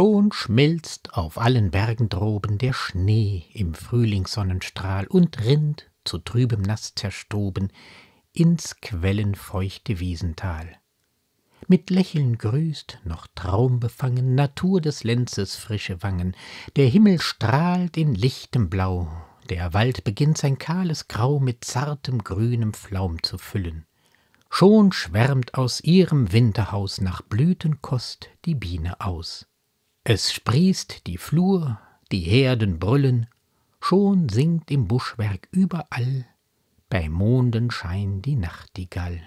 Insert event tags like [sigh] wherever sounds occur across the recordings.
Schon schmilzt auf allen Bergen droben der Schnee im Frühlingssonnenstrahl und rinnt, zu trübem Nass zerstoben, ins quellenfeuchte Wiesental. Mit Lächeln grüßt, noch traumbefangen, Natur des Lenzes frische Wangen, der Himmel strahlt in lichtem Blau, der Wald beginnt sein kahles Grau mit zartem grünem Flaum zu füllen. Schon schwärmt aus ihrem Winterhaus nach Blütenkost die Biene aus. Es sprießt die Flur, die Herden brüllen, schon singt im Buschwerk überall bei Mondenschein die Nachtigall.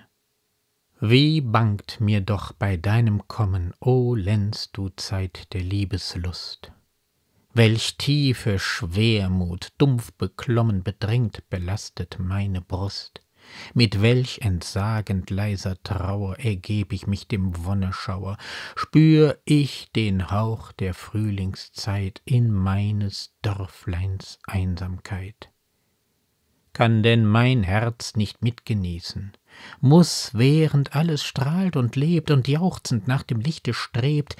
Wie bangt mir doch bei deinem Kommen, o Lenz, du Zeit der Liebeslust! Welch tiefe Schwermut, dumpf beklommen, bedrängt, belastet meine Brust! Mit welch entsagend leiser Trauer ergeb ich mich dem Wonneschauer, spür ich den Hauch der Frühlingszeit in meines Dörfleins Einsamkeit. Kann denn mein Herz nicht mitgenießen, muß, während alles strahlt und lebt und jauchzend nach dem Lichte strebt,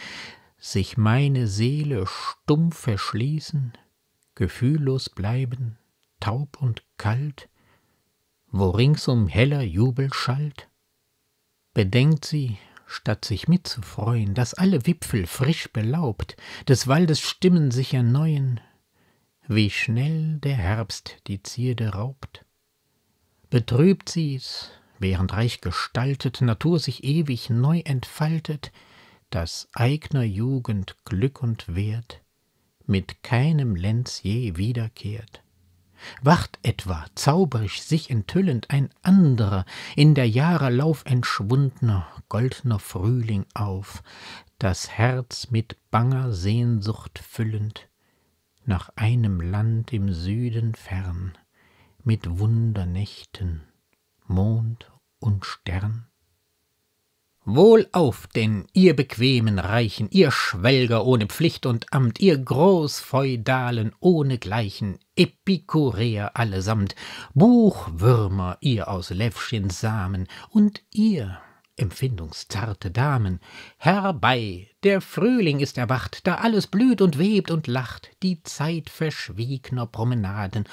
sich meine Seele stumm verschließen, gefühllos bleiben, taub und kalt, wo ringsum heller Jubel schallt? Bedenkt sie, statt sich mitzufreuen, dass alle Wipfel frisch belaubt des Waldes Stimmen sich erneuen, wie schnell der Herbst die Zierde raubt. Betrübt sie's, während reich gestaltet Natur sich ewig neu entfaltet, dass eigner Jugend Glück und Wert mit keinem Lenz je wiederkehrt wacht etwa zauberisch sich enthüllend ein anderer, in der Jahre Lauf entschwundner, goldner Frühling auf, das Herz mit banger Sehnsucht füllend, nach einem Land im Süden fern, mit Wundernächten, Mond und Stern? Wohlauf denn, ihr bequemen Reichen, ihr Schwelger ohne Pflicht und Amt, ihr Großfeudalen ohnegleichen, Epikureer allesamt, Buchwürmer, ihr aus Levchins Samen, und ihr, empfindungszarte Damen, herbei, der Frühling ist erwacht, da alles blüht und webt und lacht, die Zeit verschwiegner Promenaden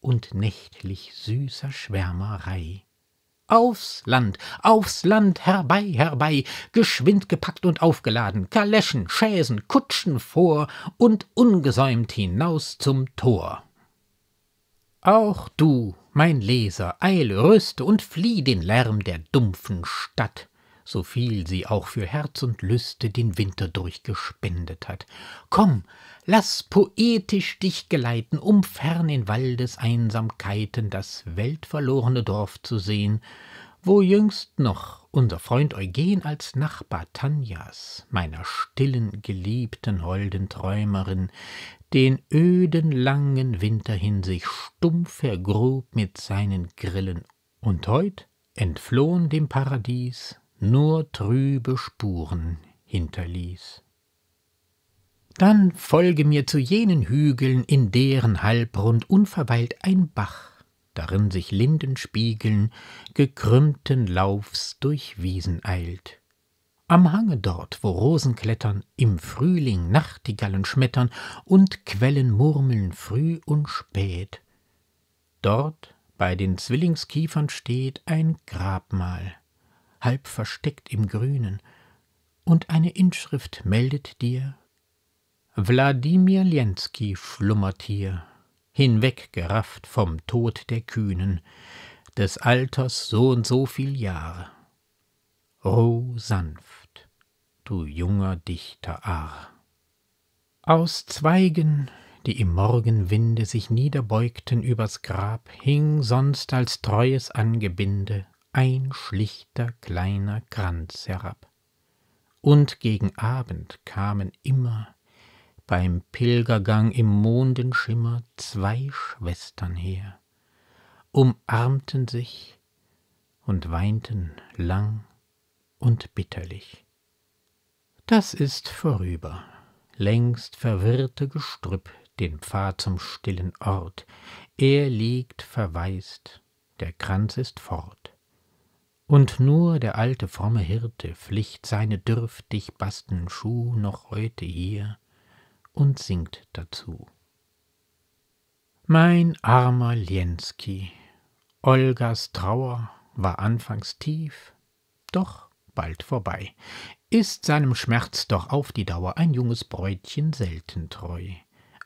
und nächtlich süßer Schwärmerei. Aufs Land, aufs Land, herbei, herbei, geschwind gepackt und aufgeladen, Kaleschen, Chaisen, Kutschen vor und ungesäumt hinaus zum Tor. Auch du, mein Leser, eile, rüste und flieh den Lärm der dumpfen Stadt, so viel sie auch für Herz und Lüste den Winter durchgespendet hat. Komm, Lass poetisch dich geleiten, um fern in Waldes Einsamkeiten das weltverlorene Dorf zu sehen, wo jüngst noch unser Freund Eugen als Nachbar Tanjas, meiner stillen, geliebten, holden Träumerin, den öden, langen Winter hin sich stumpf vergrub mit seinen Grillen, und heut entflohn dem Paradies, nur trübe Spuren hinterließ. Dann folge mir zu jenen Hügeln, in deren Halbrund unverweilt ein Bach, darin sich Linden spiegeln, gekrümmten Laufs durch Wiesen eilt. Am Hange dort, wo Rosen klettern, im Frühling Nachtigallen schmettern und Quellen murmeln früh und spät. Dort bei den Zwillingskiefern steht ein Grabmal, halb versteckt im Grünen, und eine Inschrift meldet dir Wladimir Lienski schlummert hier, hinweggerafft vom Tod der Kühnen, des Alters so und so viel Jahre. Ruh sanft, du junger Dichter Ar. Aus Zweigen, die im Morgenwinde sich niederbeugten übers Grab, hing sonst als treues Angebinde ein schlichter kleiner Kranz herab. Und gegen Abend kamen immer beim Pilgergang im Mondenschimmer zwei Schwestern her, umarmten sich und weinten lang und bitterlich. Das ist vorüber, längst verwirrte Gestrüpp den Pfad zum stillen Ort, er liegt verwaist, der Kranz ist fort. Und nur der alte fromme Hirte flicht seine dürftig basten Schuh noch heute hier, und singt dazu. Mein armer Lienski, Olgas Trauer war anfangs tief, doch bald vorbei. Ist seinem Schmerz doch auf die Dauer ein junges Bräutchen selten treu.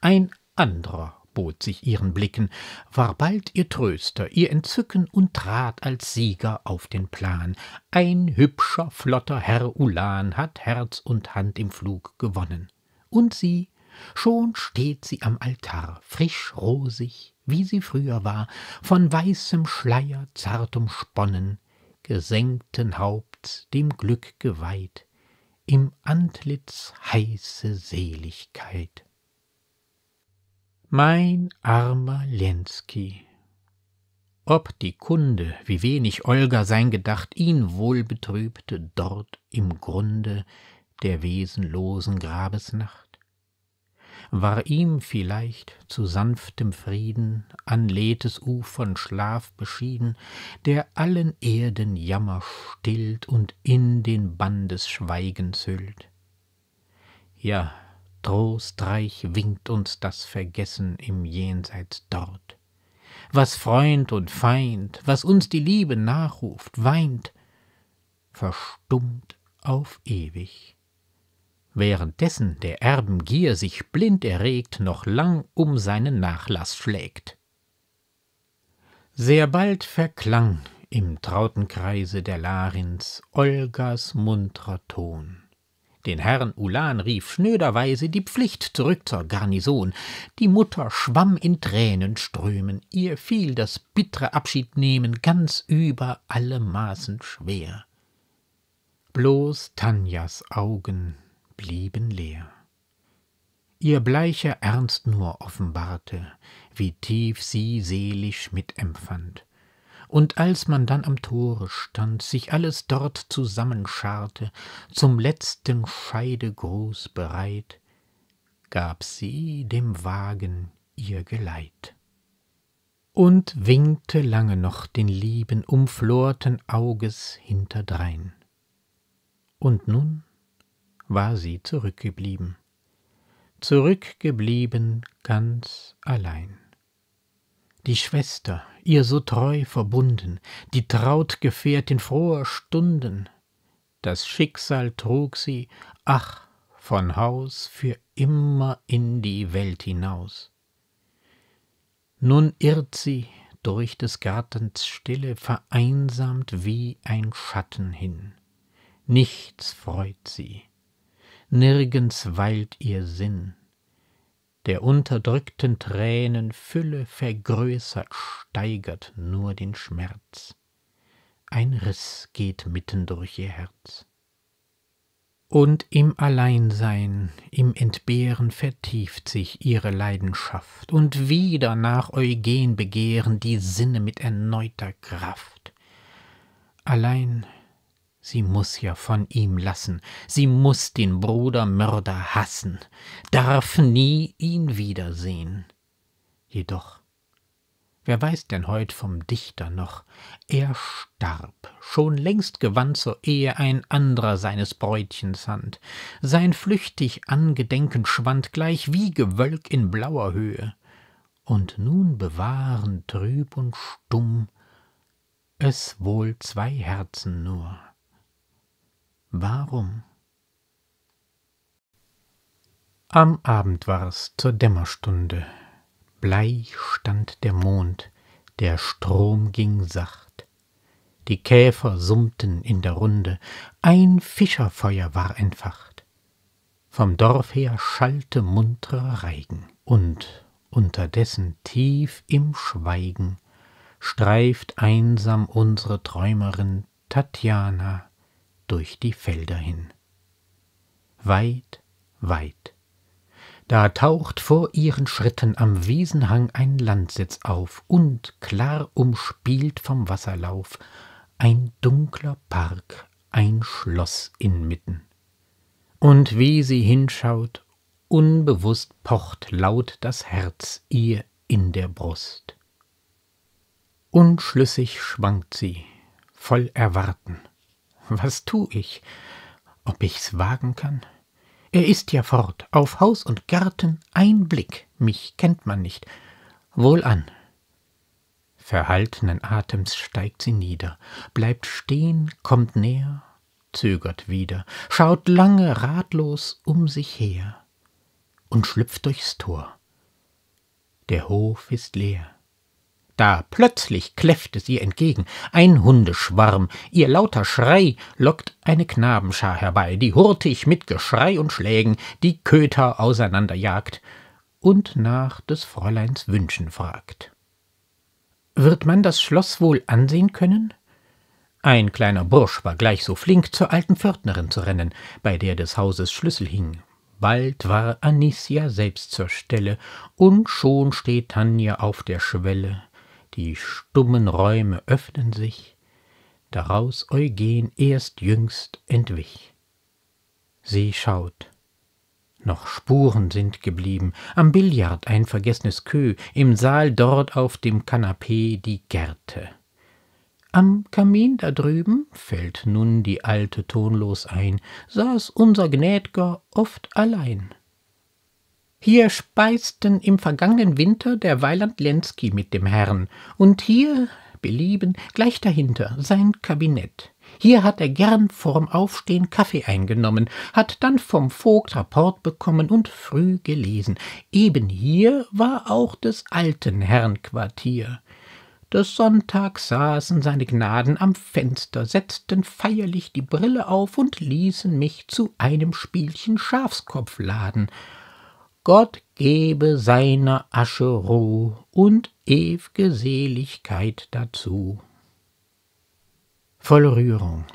Ein anderer bot sich ihren Blicken, war bald ihr Tröster, ihr Entzücken und trat als Sieger auf den Plan. Ein hübscher, flotter Herr Ulan hat Herz und Hand im Flug gewonnen. Und sie schon steht sie am Altar, frisch rosig, wie sie früher war, von weißem Schleier zart umsponnen, gesenkten Haupts dem Glück geweiht, im Antlitz heiße Seligkeit. Mein armer Lenski. Ob die Kunde, wie wenig Olga sein gedacht, ihn wohl betrübte, dort im Grunde der wesenlosen Grabesnacht war ihm vielleicht zu sanftem Frieden an Letes Ufern Schlaf beschieden, der allen Erden Jammer stillt und in den Bann des Schweigens hüllt. Ja, trostreich winkt uns das Vergessen im Jenseits dort. Was Freund und Feind, was uns die Liebe nachruft, weint, verstummt auf ewig währenddessen der Erbengier sich blind erregt noch lang um seinen Nachlass schlägt. Sehr bald verklang im trauten Kreise der Larins Olgas muntrer Ton. Den Herrn Ulan rief schnöderweise die Pflicht zurück zur Garnison. Die Mutter schwamm in Tränenströmen, ihr fiel das bittere Abschiednehmen ganz über alle Maßen schwer. Bloß Tanjas Augen blieben leer. Ihr bleicher Ernst nur offenbarte, wie tief sie selig mitempfand. Und als man dann am Tore stand, sich alles dort zusammenscharte, zum letzten Scheidegruß bereit, gab sie dem Wagen ihr Geleit. Und winkte lange noch den lieben, umflorten Auges hinterdrein. Und nun war sie zurückgeblieben. Zurückgeblieben ganz allein. Die Schwester, ihr so treu verbunden, die Trautgefährtin froher Stunden, das Schicksal trug sie, ach, von Haus für immer in die Welt hinaus. Nun irrt sie durch des Gartens Stille, vereinsamt wie ein Schatten hin. Nichts freut sie, nirgends weilt ihr Sinn. Der unterdrückten Tränen Fülle vergrößert, steigert nur den Schmerz. Ein Riss geht mitten durch ihr Herz. Und im Alleinsein, im Entbehren vertieft sich ihre Leidenschaft, und wieder nach Eugen begehren die Sinne mit erneuter Kraft. Allein Sie muß ja von ihm lassen, sie muß den Brudermörder hassen, darf nie ihn wiedersehen. Jedoch, wer weiß denn heut vom Dichter noch, er starb, schon längst gewann zur Ehe ein anderer seines Bräutchens Hand, sein flüchtig Angedenken schwand gleich wie Gewölk in blauer Höhe, und nun bewahren trüb und stumm es wohl zwei Herzen nur. Warum? Am Abend war's zur Dämmerstunde. Bleich stand der Mond, der Strom ging sacht. Die Käfer summten in der Runde, ein Fischerfeuer war entfacht. Vom Dorf her schallte munterer Reigen, und unterdessen tief im Schweigen streift einsam unsere Träumerin Tatjana durch die Felder hin. Weit, weit. Da taucht vor ihren Schritten am Wiesenhang ein Landsitz auf und klar umspielt vom Wasserlauf ein dunkler Park, ein Schloss inmitten. Und wie sie hinschaut, unbewusst pocht laut das Herz ihr in der Brust. Unschlüssig schwankt sie, voll Erwarten, was tu ich? Ob ich's wagen kann? Er ist ja fort, auf Haus und Garten ein Blick, mich kennt man nicht. Wohlan. Verhaltenen Atems steigt sie nieder, bleibt stehen, kommt näher, zögert wieder, schaut lange ratlos um sich her und schlüpft durchs Tor. Der Hof ist leer. Da plötzlich kläfft es ihr entgegen ein Hundeschwarm, ihr lauter Schrei lockt eine Knabenschar herbei, die hurtig mit Geschrei und Schlägen die Köter auseinanderjagt und nach des Fräuleins Wünschen fragt. Wird man das Schloss wohl ansehen können? Ein kleiner Bursch war gleich so flink, zur alten Pförtnerin zu rennen, bei der des Hauses Schlüssel hing. Bald war Anicia selbst zur Stelle, und schon steht Tanja auf der Schwelle die stummen Räume öffnen sich, daraus Eugen erst jüngst entwich. Sie schaut. Noch Spuren sind geblieben, am Billard ein vergessenes Kö, im Saal dort auf dem Kanapee die Gerte. Am Kamin da drüben, fällt nun die Alte tonlos ein, saß unser Gnädger oft allein. Hier speisten im vergangenen Winter der Weiland Lenski mit dem Herrn, und hier, belieben, gleich dahinter, sein Kabinett. Hier hat er gern vorm Aufstehen Kaffee eingenommen, hat dann vom Vogt Rapport bekommen und früh gelesen. Eben hier war auch des alten Herrn Quartier. Des Sonntags saßen seine Gnaden am Fenster, setzten feierlich die Brille auf und ließen mich zu einem Spielchen Schafskopf laden. Gott gebe seiner Asche Ruh und ew'ge Seligkeit dazu. Voll Rührung,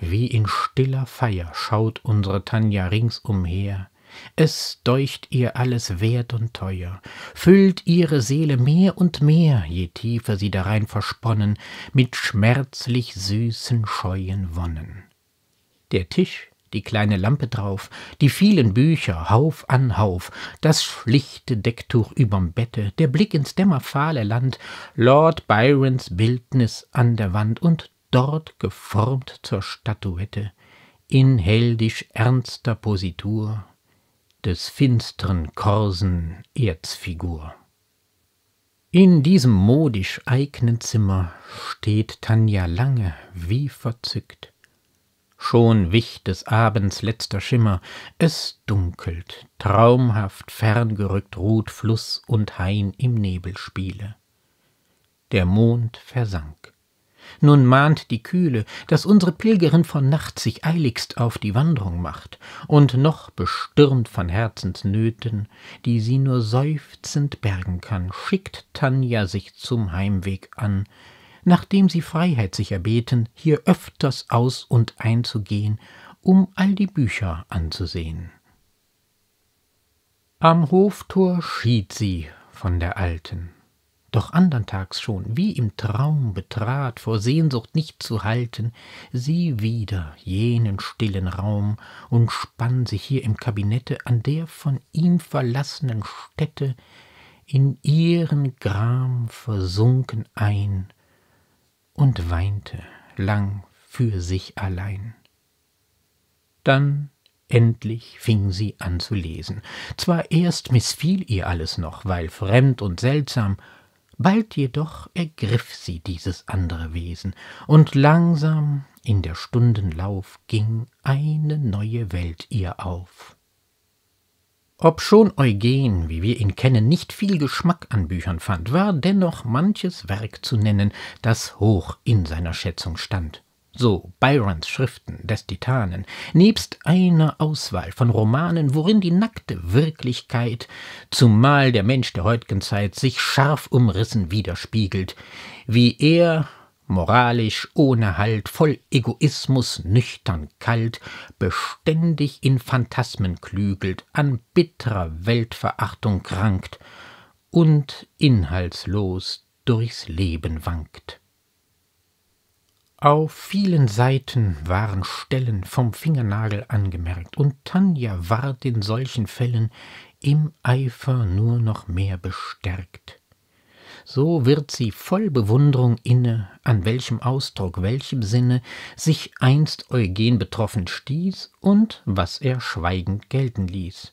wie in stiller Feier schaut unsere Tanja ringsumher. Es deucht ihr alles wert und teuer, füllt ihre Seele mehr und mehr, je tiefer sie darein versponnen, mit schmerzlich süßen, scheuen Wonnen. Der Tisch die kleine Lampe drauf, die vielen Bücher, Hauf an Hauf, das schlichte Decktuch überm Bette, der Blick ins dämmerfahle Land, Lord Byrons Bildnis an der Wand und dort geformt zur Statuette, in heldisch ernster Positur, des finstern Korsen Erzfigur. In diesem modisch eignen Zimmer steht Tanja lange wie verzückt, Schon wich des Abends letzter Schimmer, es dunkelt, traumhaft ferngerückt ruht Fluss und Hain im Nebelspiele. Der Mond versank. Nun mahnt die Kühle, dass unsere Pilgerin von Nacht sich eiligst auf die Wandrung macht, und noch bestürmt von Herzensnöten, die sie nur seufzend bergen kann, schickt Tanja sich zum Heimweg an, nachdem sie Freiheit sich erbeten, hier öfters aus und einzugehen, um all die Bücher anzusehen. Am Hoftor schied sie von der Alten, doch andern Tags schon, wie im Traum betrat, vor Sehnsucht nicht zu halten, sie wieder jenen stillen Raum und spann sich hier im Kabinette an der von ihm verlassenen Stätte in ihren Gram versunken ein und weinte lang für sich allein. Dann endlich fing sie an zu lesen. Zwar erst mißfiel ihr alles noch, weil fremd und seltsam, bald jedoch ergriff sie dieses andere Wesen, und langsam in der Stundenlauf ging eine neue Welt ihr auf. Obschon Eugen, wie wir ihn kennen, nicht viel Geschmack an Büchern fand, war dennoch manches Werk zu nennen, das hoch in seiner Schätzung stand. So Byrons Schriften des Titanen, nebst einer Auswahl von Romanen, worin die nackte Wirklichkeit, zumal der Mensch der heutigen Zeit, sich scharf umrissen widerspiegelt, wie er moralisch, ohne Halt, voll Egoismus, nüchtern kalt, beständig in Phantasmen klügelt, an bitterer Weltverachtung krankt und inhaltslos durchs Leben wankt. Auf vielen Seiten waren Stellen vom Fingernagel angemerkt, und Tanja ward in solchen Fällen im Eifer nur noch mehr bestärkt so wird sie voll Bewunderung inne, an welchem Ausdruck, welchem Sinne sich einst Eugen betroffen stieß und was er schweigend gelten ließ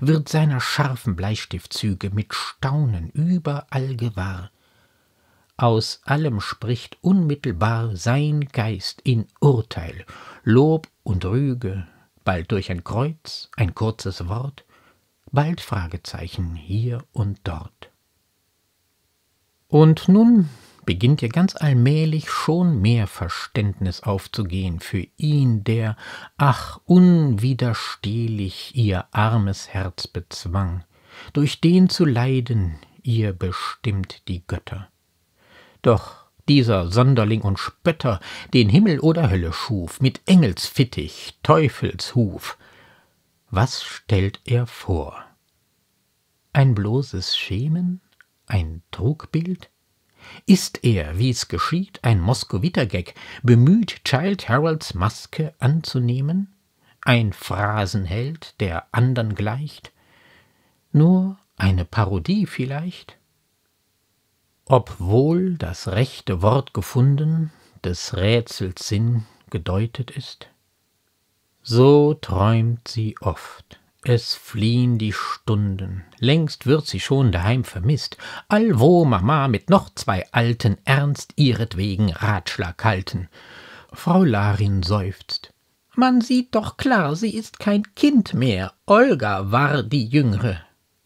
wird seiner scharfen Bleistiftzüge mit Staunen überall gewahr. Aus allem spricht unmittelbar sein Geist in Urteil, Lob und Rüge, bald durch ein Kreuz, ein kurzes Wort, bald Fragezeichen hier und dort. Und nun beginnt ihr ganz allmählich schon mehr Verständnis aufzugehen für ihn, der, ach, unwiderstehlich ihr armes Herz bezwang, durch den zu leiden ihr bestimmt die Götter. Doch dieser Sonderling und Spötter den Himmel oder Hölle schuf, mit Engelsfittich, Teufelshuf. Was stellt er vor? Ein bloßes Schemen? ein Trugbild? Ist er, wie es geschieht, ein Moskowiter-Gag, bemüht, Child Harolds Maske anzunehmen? Ein Phrasenheld, der andern gleicht? Nur eine Parodie vielleicht? Obwohl das rechte Wort gefunden, des Rätsels Sinn gedeutet ist? So träumt sie oft. Es fliehen die Stunden, längst wird sie schon daheim vermisst, allwo Mama mit noch zwei Alten ernst ihretwegen Ratschlag halten. Frau Larin seufzt. Man sieht doch klar, sie ist kein Kind mehr, Olga war die Jüngere.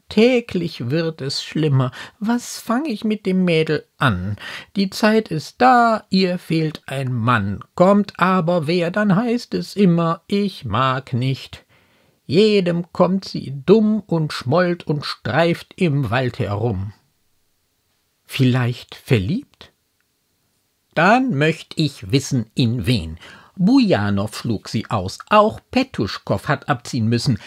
Täglich wird es schlimmer. Was fang ich mit dem Mädel an? Die Zeit ist da, ihr fehlt ein Mann. Kommt aber wer, dann heißt es immer, ich mag nicht jedem kommt sie dumm und schmollt und streift im Wald herum. Vielleicht verliebt? Dann möcht ich wissen, in wen. Bujanow schlug sie aus, auch Petuschkow hat abziehen müssen.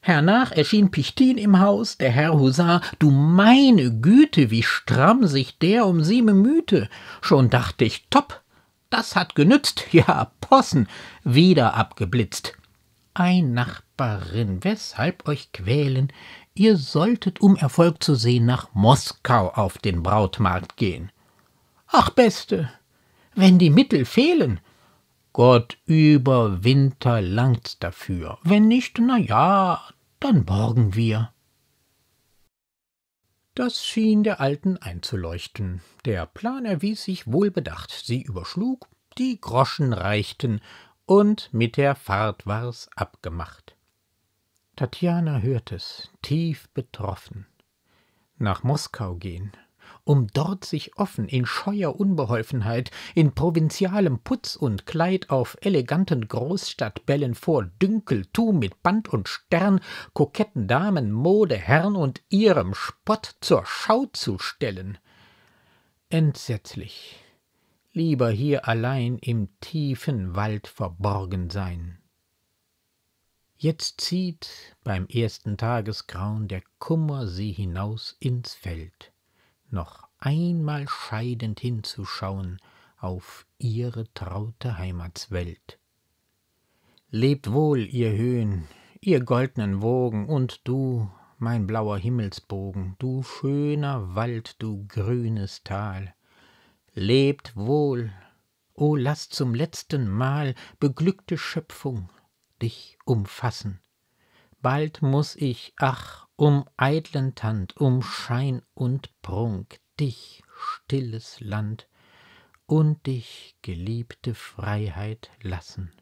Hernach erschien Pichtin im Haus, der Herr Husar, du meine Güte, wie stramm sich der um sie bemühte. Schon dachte ich, top, das hat genützt, [laughs] ja, Possen, wieder abgeblitzt. Ei, Nachbarin, weshalb euch quälen? Ihr solltet, um Erfolg zu sehen, nach Moskau auf den Brautmarkt gehen. Ach, Beste, wenn die Mittel fehlen, Gott über Winter langt dafür. Wenn nicht, na ja, dann borgen wir. Das schien der Alten einzuleuchten. Der Plan erwies sich wohlbedacht. Sie überschlug, die Groschen reichten, und mit der Fahrt war's abgemacht. Tatjana hört es, tief betroffen. Nach Moskau gehen, um dort sich offen in scheuer Unbeholfenheit, in provinzialem Putz und Kleid auf eleganten Großstadtbällen vor Dünkeltum mit Band und Stern, koketten Damen, Mode, Herrn und ihrem Spott zur Schau zu stellen. Entsetzlich, lieber hier allein im tiefen Wald verborgen sein. Jetzt zieht beim ersten Tagesgrauen der Kummer sie hinaus ins Feld, noch einmal scheidend hinzuschauen auf ihre traute Heimatswelt. Lebt wohl, ihr Höhen, ihr goldnen Wogen, und du, mein blauer Himmelsbogen, du schöner Wald, du grünes Tal, Lebt wohl, o lass zum letzten Mal, beglückte Schöpfung, dich umfassen. Bald muß ich, ach, um eitlen Tand, um Schein und Prunk, dich, stilles Land, und dich, geliebte Freiheit, lassen.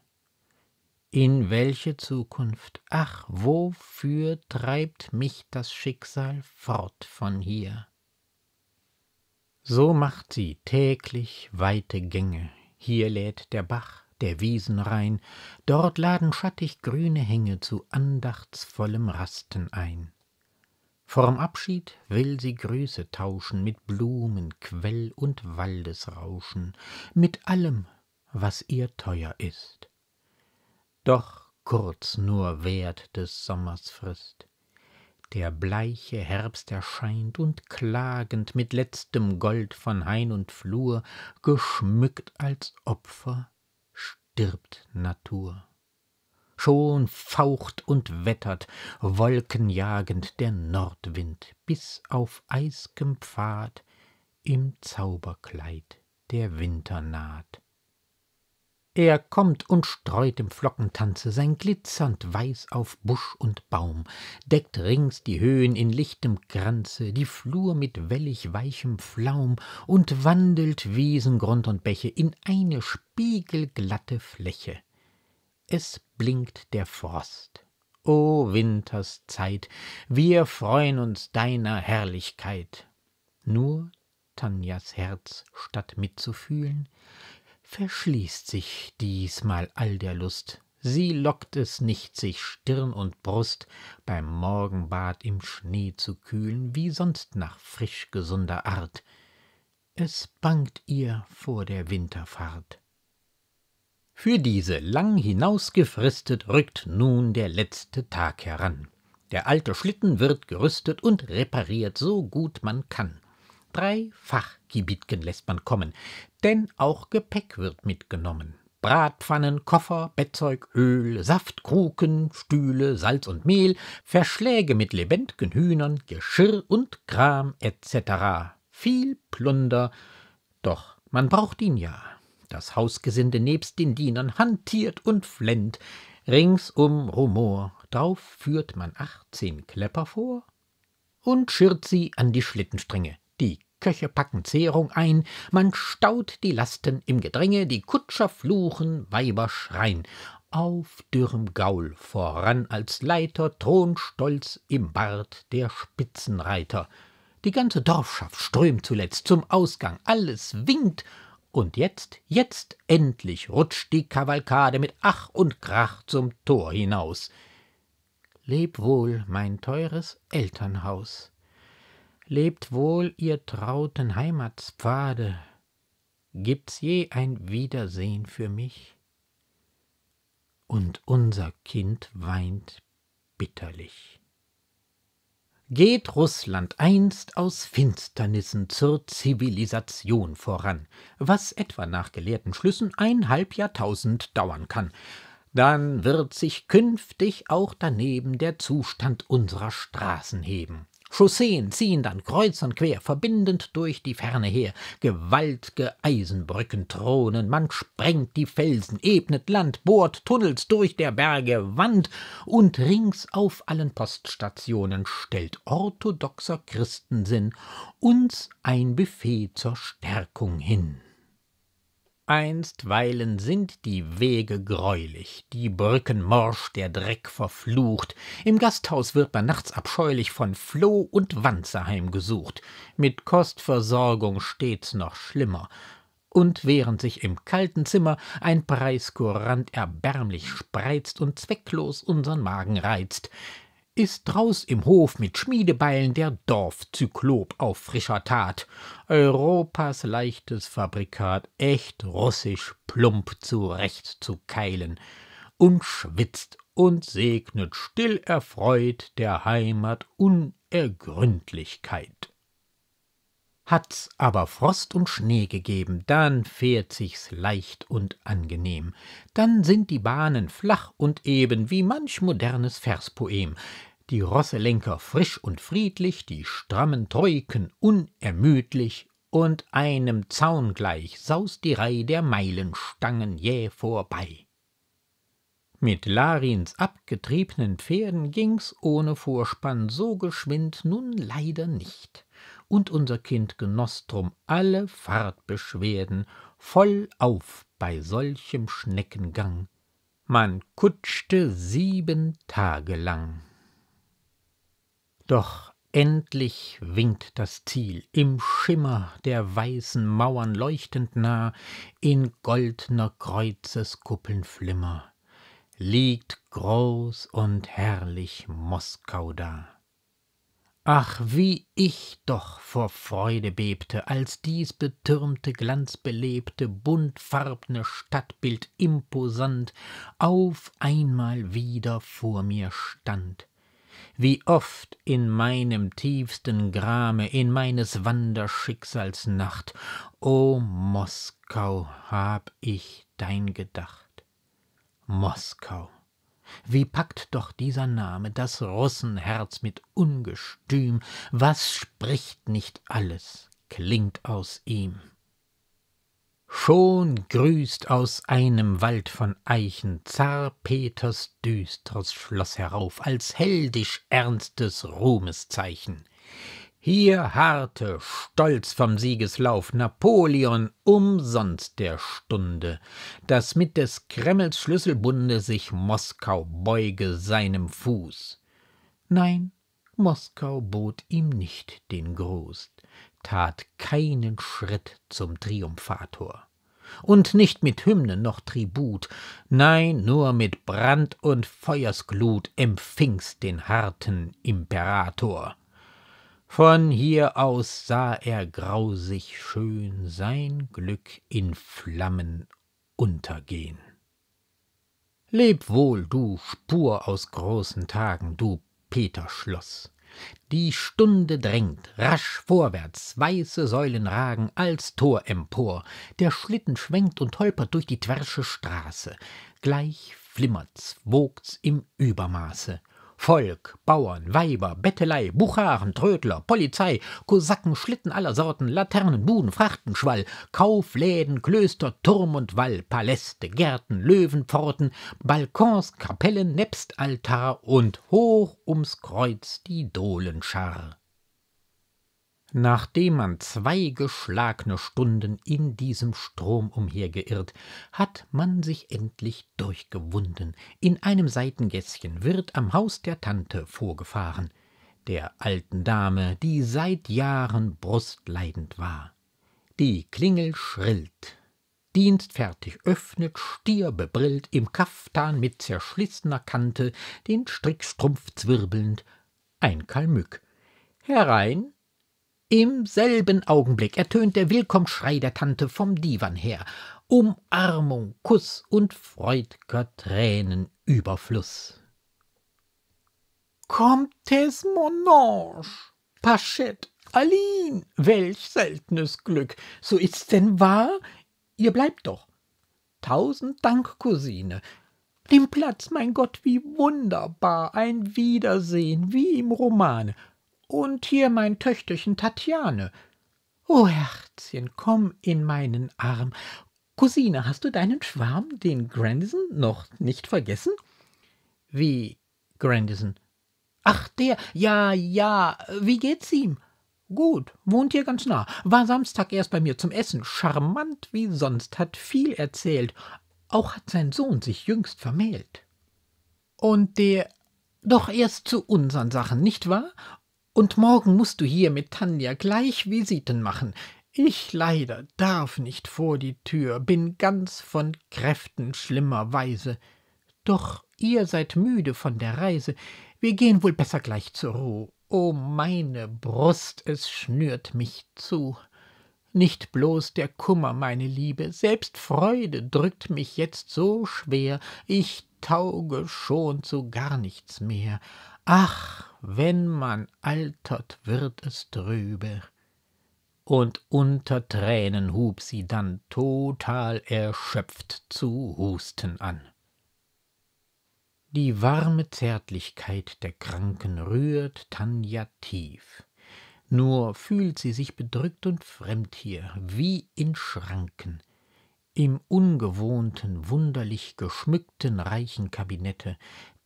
In welche Zukunft, ach, wofür treibt mich das Schicksal fort von hier? So macht sie täglich weite Gänge, hier lädt der Bach, der Wiesenrhein, dort laden schattig grüne Hänge zu andachtsvollem Rasten ein. Vorm Abschied will sie Grüße tauschen mit Blumen, Quell und Waldesrauschen, mit allem, was ihr teuer ist. Doch kurz nur währt des Sommers Frist der bleiche Herbst erscheint und klagend mit letztem Gold von Hain und Flur, geschmückt als Opfer, stirbt Natur. Schon faucht und wettert, wolkenjagend der Nordwind, bis auf eisgem Pfad im Zauberkleid der Winter naht. Er kommt und streut im Flockentanze sein glitzernd Weiß auf Busch und Baum, deckt rings die Höhen in lichtem Kranze, die Flur mit wellig weichem Flaum und wandelt Wiesen, Grund und Bäche in eine spiegelglatte Fläche. Es blinkt der Frost. O Winterszeit, wir freuen uns deiner Herrlichkeit. Nur Tanjas Herz, statt mitzufühlen, verschließt sich diesmal all der Lust, sie lockt es nicht, sich Stirn und Brust beim Morgenbad im Schnee zu kühlen, wie sonst nach frisch gesunder Art. Es bangt ihr vor der Winterfahrt. Für diese lang hinausgefristet rückt nun der letzte Tag heran. Der alte Schlitten wird gerüstet und repariert, so gut man kann drei Fachgebietgen lässt man kommen, denn auch Gepäck wird mitgenommen. Bratpfannen, Koffer, Bettzeug, Öl, Saft, Kruken, Stühle, Salz und Mehl, Verschläge mit lebendgen Hühnern, Geschirr und Kram etc. Viel Plunder, doch man braucht ihn ja. Das Hausgesinde nebst den Dienern hantiert und flennt, ringsum Rumor, drauf führt man achtzehn Klepper vor und schirrt sie an die Schlittenstränge die Köche packen Zehrung ein, man staut die Lasten im Gedränge, die Kutscher fluchen, Weiber schreien. Auf dürrem Gaul voran als Leiter, thronstolz im Bart der Spitzenreiter. Die ganze Dorfschaft strömt zuletzt zum Ausgang, alles winkt, und jetzt, jetzt endlich rutscht die Kavalkade mit Ach und Krach zum Tor hinaus. Leb wohl, mein teures Elternhaus lebt wohl, ihr trauten Heimatspfade, gibt's je ein Wiedersehn für mich? Und unser Kind weint bitterlich. Geht Russland einst aus Finsternissen zur Zivilisation voran, was etwa nach gelehrten Schlüssen ein halb Jahrtausend dauern kann, dann wird sich künftig auch daneben der Zustand unserer Straßen heben. Chausseen ziehen dann kreuz und quer, verbindend durch die Ferne her. Gewaltge Eisenbrücken thronen, man sprengt die Felsen, ebnet Land, bohrt Tunnels durch der Berge Wand und rings auf allen Poststationen stellt orthodoxer Christensinn uns ein Buffet zur Stärkung hin einstweilen sind die Wege greulich, die Brücken morsch, der Dreck verflucht, im Gasthaus wird man nachts abscheulich von Floh und Wanze heimgesucht, mit Kostversorgung stets noch schlimmer, und während sich im kalten Zimmer ein Preiskurant erbärmlich spreizt und zwecklos unsern Magen reizt, ist draus im Hof mit Schmiedebeilen der Dorfzyklop auf frischer Tat, Europas leichtes Fabrikat echt russisch plump zurecht zu keilen, und schwitzt und segnet still erfreut der Heimat Unergründlichkeit. Hat's aber Frost und Schnee gegeben, dann fährt sich's leicht und angenehm. Dann sind die Bahnen flach und eben wie manch modernes Verspoem. Die Rosselenker frisch und friedlich, die strammen Treuken unermüdlich und einem Zaun gleich saust die Reih der Meilenstangen jäh vorbei. Mit Larins abgetriebnen Pferden ging's ohne Vorspann so geschwind nun leider nicht und unser Kind genoss drum alle Fahrtbeschwerden vollauf bei solchem Schneckengang. Man kutschte sieben Tage lang. Doch endlich winkt das Ziel, im Schimmer der weißen Mauern leuchtend nah, in goldner Kreuzeskuppelnflimmer, liegt groß und herrlich Moskau da. Ach, wie ich doch vor Freude bebte, als dies betürmte, glanzbelebte, buntfarbne Stadtbild imposant auf einmal wieder vor mir stand. Wie oft in meinem tiefsten Grame, in meines Wanderschicksals Nacht, o Moskau, hab ich dein gedacht. Moskau. Wie packt doch dieser Name das Russenherz mit Ungestüm, was spricht nicht alles, klingt aus ihm. Schon grüßt aus einem Wald von Eichen Zar Peters düstres Schloss herauf, als heldisch ernstes Ruhmeszeichen. Hier harrte, stolz vom Siegeslauf, Napoleon umsonst der Stunde, daß mit des Kremls Schlüsselbunde sich Moskau beuge seinem Fuß. Nein, Moskau bot ihm nicht den Gruß, tat keinen Schritt zum Triumphator. Und nicht mit Hymne noch Tribut, nein, nur mit Brand und Feuersglut empfing's den harten Imperator. Von hier aus sah er grausig schön sein Glück in Flammen untergehen. Leb wohl, du Spur aus großen Tagen, du Peter Die Stunde drängt, rasch vorwärts, weiße Säulen ragen als Tor empor, der Schlitten schwenkt und holpert durch die Twersche Straße, gleich flimmert's, wogt's im Übermaße, Volk, Bauern, Weiber, Bettelei, Bucharen, Trödler, Polizei, Kosaken, Schlitten aller Sorten, Laternen, Buden, Frachtenschwall, Kaufläden, Klöster, Turm und Wall, Paläste, Gärten, Löwenpforten, Balkons, Kapellen, Nebstaltar und hoch ums Kreuz die Dohlenschar. Nachdem man zwei geschlagene Stunden in diesem Strom umhergeirrt, hat man sich endlich durchgewunden. In einem Seitengässchen wird am Haus der Tante vorgefahren, der alten Dame, die seit Jahren brustleidend war. Die Klingel schrillt. Dienstfertig öffnet, Stier bebrillt, im Kaftan mit zerschlissener Kante, den Strickstrumpf zwirbelnd, ein Kalmück. Herein, im selben Augenblick ertönt der Willkommensschrei der Tante vom Divan her. Umarmung, Kuss und freudger Tränenüberfluss. Comtesse Monange, Pachette, Aline, welch seltenes Glück! So ist's denn wahr? Ihr bleibt doch. Tausend Dank, Cousine. Nimm Platz, mein Gott, wie wunderbar! Ein Wiedersehen, wie im Romane und hier mein Töchterchen Tatjane. O Herzchen, komm in meinen Arm. Cousine, hast du deinen Schwarm, den Grandison, noch nicht vergessen? Wie, Grandison? Ach, der, ja, ja, wie geht's ihm? Gut, wohnt hier ganz nah. War Samstag erst bei mir zum Essen. Charmant wie sonst, hat viel erzählt. Auch hat sein Sohn sich jüngst vermählt. Und der doch erst zu unseren Sachen, nicht wahr? Und morgen musst du hier mit Tanja gleich Visiten machen. Ich leider darf nicht vor die Tür, bin ganz von Kräften schlimmerweise. Doch ihr seid müde von der Reise, wir gehen wohl besser gleich zur Ruhe. O oh, meine Brust, es schnürt mich zu. Nicht bloß der Kummer, meine Liebe, selbst Freude drückt mich jetzt so schwer, ich tauge schon zu gar nichts mehr. Ach, wenn man altert, wird es trübe. Und unter Tränen hub sie dann total erschöpft zu husten an. Die warme Zärtlichkeit der Kranken rührt Tanja tief. Nur fühlt sie sich bedrückt und fremd hier, wie in Schranken, im ungewohnten, wunderlich geschmückten, reichen Kabinette,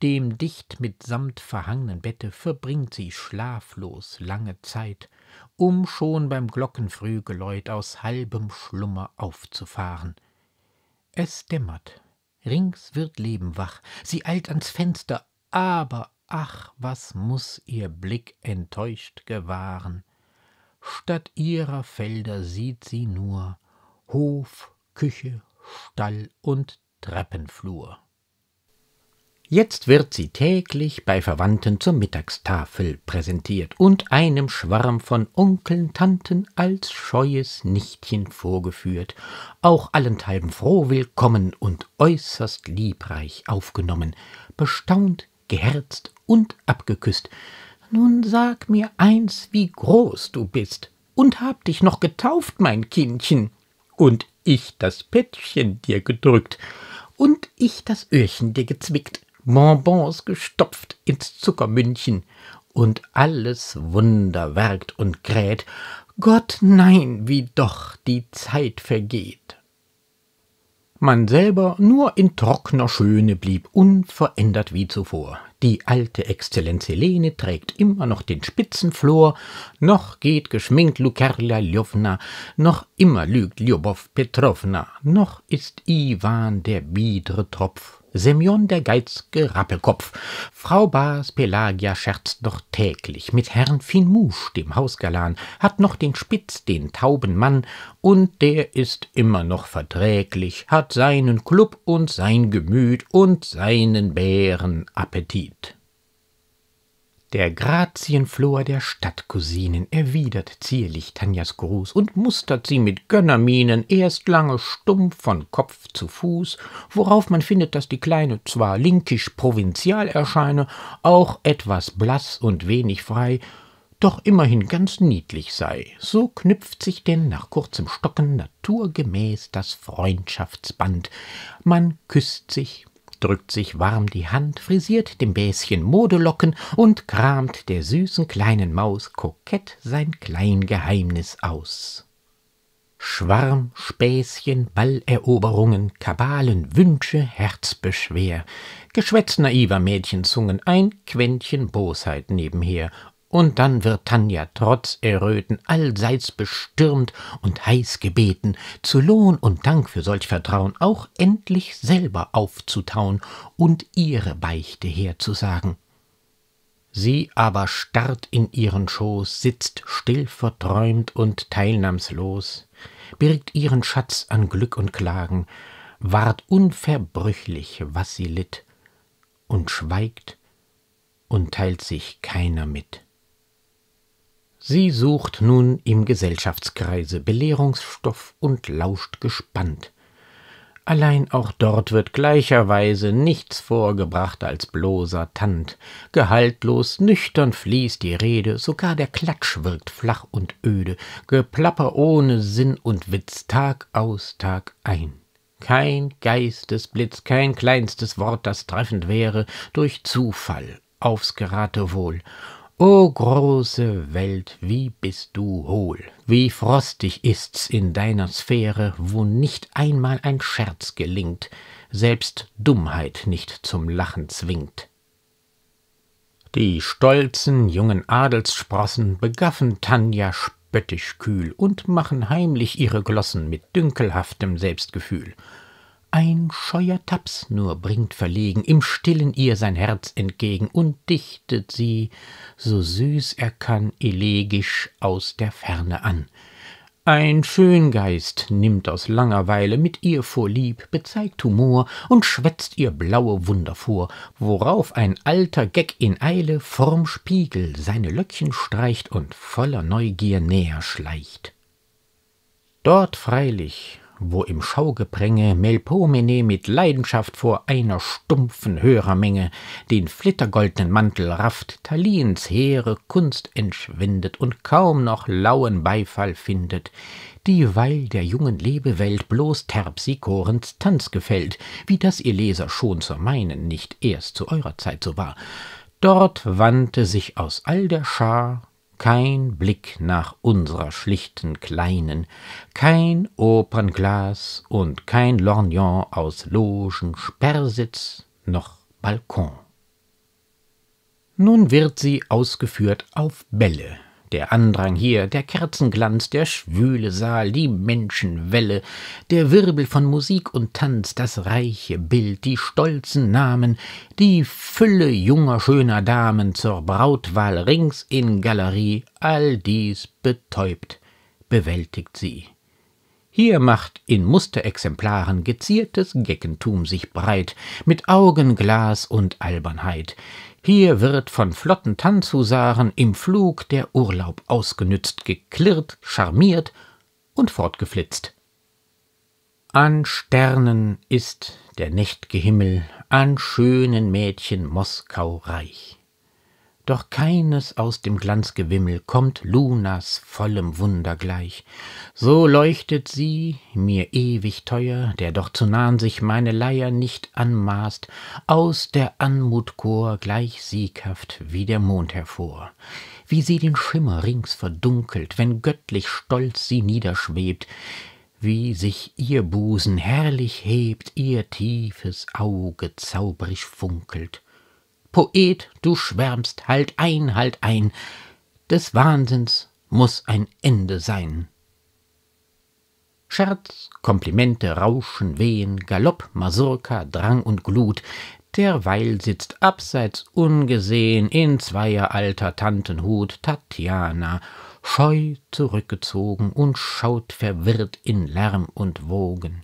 dem dicht mit Samt verhangenen Bette verbringt sie schlaflos lange Zeit, um schon beim Glockenfrühgeläut aus halbem Schlummer aufzufahren. Es dämmert, rings wird Leben wach, sie eilt ans Fenster, aber ach, was muß ihr Blick enttäuscht gewahren. Statt ihrer Felder sieht sie nur Hof, Küche, Stall und Treppenflur. Jetzt wird sie täglich bei Verwandten zur Mittagstafel präsentiert und einem Schwarm von Onkeln, Tanten als scheues Nichtchen vorgeführt, auch allenthalben froh willkommen und äußerst liebreich aufgenommen, bestaunt, geherzt und abgeküßt. Nun sag mir eins, wie groß du bist, und hab dich noch getauft, mein Kindchen, und ich das Pättchen dir gedrückt, und ich das Öhrchen dir gezwickt, Bonbons gestopft ins Zuckermündchen und alles Wunder werkt und kräht, Gott nein, wie doch die Zeit vergeht. Man selber nur in trockner Schöne blieb unverändert wie zuvor. Die alte Exzellenz Helene trägt immer noch den Spitzenflor, noch geht geschminkt Lukerla Ljowna, noch immer lügt Ljubow Petrovna, noch ist Iwan der biedre Tropf. Semyon der geizge Rappelkopf. Frau Bas Pelagia scherzt noch täglich mit Herrn Finmouche, dem Hausgalan, hat noch den Spitz, den tauben Mann, und der ist immer noch verträglich, hat seinen Klub und sein Gemüt und seinen Bärenappetit. Der Grazienflor der Stadtcousinen erwidert zierlich Tanjas Gruß und mustert sie mit Gönnermienen erst lange stumpf von Kopf zu Fuß, worauf man findet, dass die Kleine zwar linkisch provinzial erscheine, auch etwas blass und wenig frei, doch immerhin ganz niedlich sei. So knüpft sich denn nach kurzem Stocken naturgemäß das Freundschaftsband. Man küsst sich, drückt sich warm die Hand, frisiert dem Bäschen Modelocken und kramt der süßen kleinen Maus kokett sein klein Geheimnis aus. Schwarm, Späßchen, Balleroberungen, Kabalen, Wünsche, Herzbeschwer, Geschwätz naiver Mädchenzungen, ein Quäntchen Bosheit nebenher und dann wird Tanja trotz Erröten allseits bestürmt und heiß gebeten, zu Lohn und Dank für solch Vertrauen auch endlich selber aufzutauen und ihre Beichte herzusagen. Sie aber starrt in ihren Schoß, sitzt still verträumt und teilnahmslos, birgt ihren Schatz an Glück und Klagen, ward unverbrüchlich, was sie litt, und schweigt und teilt sich keiner mit. Sie sucht nun im Gesellschaftskreise Belehrungsstoff und lauscht gespannt. Allein auch dort wird gleicherweise nichts vorgebracht als bloßer Tand. Gehaltlos, nüchtern fließt die Rede, sogar der Klatsch wirkt flach und öde, Geplapper ohne Sinn und Witz, Tag aus, Tag ein. Kein Geistesblitz, kein kleinstes Wort, das treffend wäre, durch Zufall aufs Geratewohl O große Welt, wie bist du hohl! Wie frostig ist's in deiner Sphäre, wo nicht einmal ein Scherz gelingt, selbst Dummheit nicht zum Lachen zwingt. Die stolzen jungen Adelssprossen begaffen Tanja spöttisch kühl und machen heimlich ihre Glossen mit dünkelhaftem Selbstgefühl ein scheuer Taps nur bringt verlegen im Stillen ihr sein Herz entgegen und dichtet sie, so süß er kann, elegisch aus der Ferne an. Ein Schöngeist nimmt aus Langerweile mit ihr vorlieb, bezeigt Humor und schwätzt ihr blaue Wunder vor, worauf ein alter Geck in Eile vorm Spiegel seine Löckchen streicht und voller Neugier näher schleicht. Dort freilich, wo im Schaugepränge Melpomene mit Leidenschaft vor einer stumpfen Hörermenge den flittergoldnen Mantel rafft, Talins hehre Kunst entschwindet und kaum noch lauen Beifall findet, dieweil der jungen Lebewelt bloß Terpsichorens Tanz gefällt, wie das ihr Leser schon zur meinen nicht erst zu eurer Zeit so war. Dort wandte sich aus all der Schar kein Blick nach unserer schlichten Kleinen, kein Opernglas und kein Lorgnon aus Logen, Sperrsitz noch Balkon. Nun wird sie ausgeführt auf Bälle, der Andrang hier, der Kerzenglanz, der schwüle Saal, die Menschenwelle, der Wirbel von Musik und Tanz, das reiche Bild, die stolzen Namen, die Fülle junger, schöner Damen zur Brautwahl rings in Galerie, all dies betäubt, bewältigt sie. Hier macht in Musterexemplaren geziertes Geckentum sich breit, mit Augenglas und Albernheit. Hier wird von flotten Tanzhusaren im Flug der Urlaub ausgenützt, geklirrt, charmiert und fortgeflitzt. An Sternen ist der nächtge Himmel, an schönen Mädchen Moskau reich. Doch keines aus dem Glanzgewimmel kommt Lunas vollem Wunder gleich. So leuchtet sie, mir ewig teuer, der doch zu nahen sich meine Leier nicht anmaßt, aus der Anmut Chor gleich sieghaft wie der Mond hervor. Wie sie den Schimmer rings verdunkelt, wenn göttlich stolz sie niederschwebt, wie sich ihr Busen herrlich hebt, ihr tiefes Auge zaubrisch funkelt. Poet, du schwärmst, halt ein, halt ein, des Wahnsinns muß ein Ende sein. Scherz, Komplimente, Rauschen, Wehen, Galopp, Masurka, Drang und Glut, derweil sitzt abseits ungesehen in zweier alter Tantenhut Tatjana, scheu zurückgezogen und schaut verwirrt in Lärm und Wogen.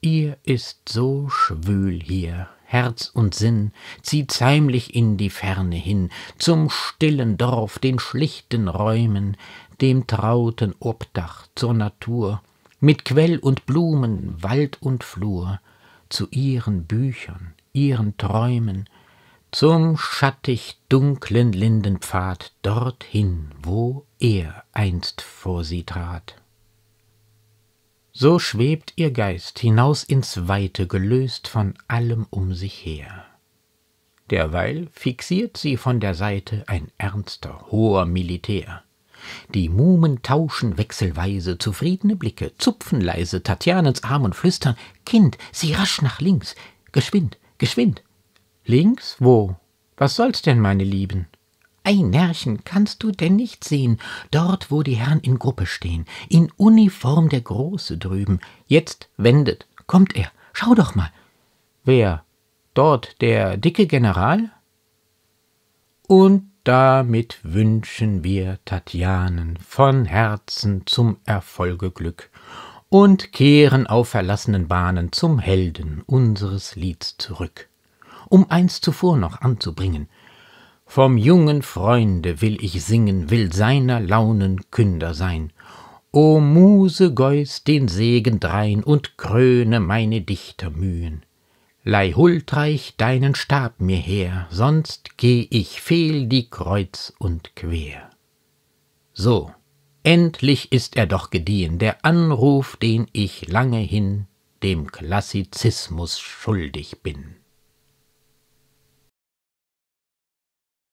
Ihr ist so schwül hier, Herz und Sinn, zieht's heimlich in die Ferne hin, zum stillen Dorf, den schlichten Räumen, dem trauten Obdach zur Natur, mit Quell und Blumen, Wald und Flur, zu ihren Büchern, ihren Träumen, zum schattig dunklen Lindenpfad dorthin, wo er einst vor sie trat. So schwebt ihr Geist hinaus ins Weite, gelöst von allem um sich her. Derweil fixiert sie von der Seite ein ernster, hoher Militär. Die Mumen tauschen wechselweise zufriedene Blicke, zupfen leise Tatjanens Arm und flüstern: Kind, sieh rasch nach links, geschwind, geschwind. Links? Wo? Was soll's denn, meine Lieben? Ei, Närchen, kannst du denn nicht sehen, dort, wo die Herren in Gruppe stehen, in Uniform der Große drüben. Jetzt wendet, kommt er, schau doch mal. Wer? Dort der dicke General? Und damit wünschen wir Tatjanen von Herzen zum Erfolge Glück und kehren auf verlassenen Bahnen zum Helden unseres Lieds zurück, um eins zuvor noch anzubringen, vom jungen Freunde will ich singen, will seiner Launen Künder sein. O Muse, geus den Segen drein und kröne meine Dichtermühen. Leih huldreich deinen Stab mir her, sonst geh ich fehl die Kreuz und quer. So, endlich ist er doch gediehen, der Anruf, den ich lange hin dem Klassizismus schuldig bin.